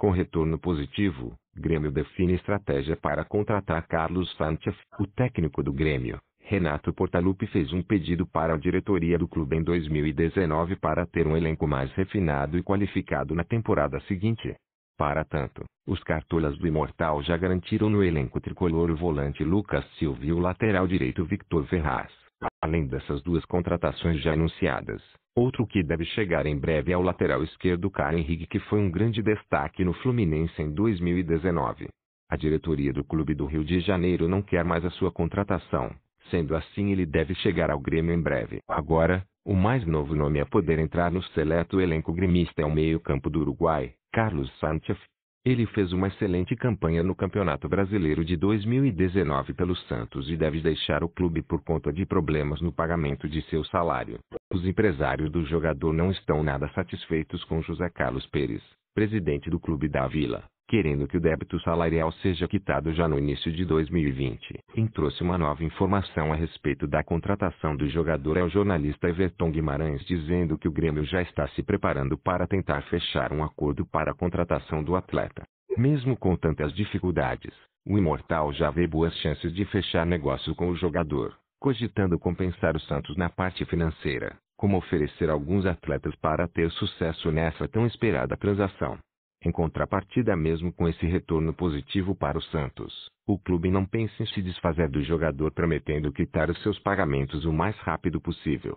Com retorno positivo, Grêmio define estratégia para contratar Carlos Sanches, o técnico do Grêmio. Renato Portaluppi fez um pedido para a diretoria do clube em 2019 para ter um elenco mais refinado e qualificado na temporada seguinte. Para tanto, os cartolas do Imortal já garantiram no elenco tricolor o volante Lucas Silva e o lateral direito Victor Ferraz. Além dessas duas contratações já anunciadas, Outro que deve chegar em breve é o lateral esquerdo Karen Henrique, que foi um grande destaque no Fluminense em 2019. A diretoria do Clube do Rio de Janeiro não quer mais a sua contratação, sendo assim ele deve chegar ao Grêmio em breve. Agora, o mais novo nome a poder entrar no seleto elenco grimista é o meio-campo do Uruguai, Carlos Sanches. Ele fez uma excelente campanha no Campeonato Brasileiro de 2019 pelo Santos e deve deixar o clube por conta de problemas no pagamento de seu salário. Os empresários do jogador não estão nada satisfeitos com José Carlos Pérez, presidente do clube da Vila, querendo que o débito salarial seja quitado já no início de 2020. Quem trouxe uma nova informação a respeito da contratação do jogador é o jornalista Everton Guimarães, dizendo que o Grêmio já está se preparando para tentar fechar um acordo para a contratação do atleta. Mesmo com tantas dificuldades, o Imortal já vê boas chances de fechar negócio com o jogador cogitando compensar os Santos na parte financeira, como oferecer alguns atletas para ter sucesso nessa tão esperada transação. Em contrapartida, mesmo com esse retorno positivo para o Santos, o clube não pensa em se desfazer do jogador prometendo quitar os seus pagamentos o mais rápido possível.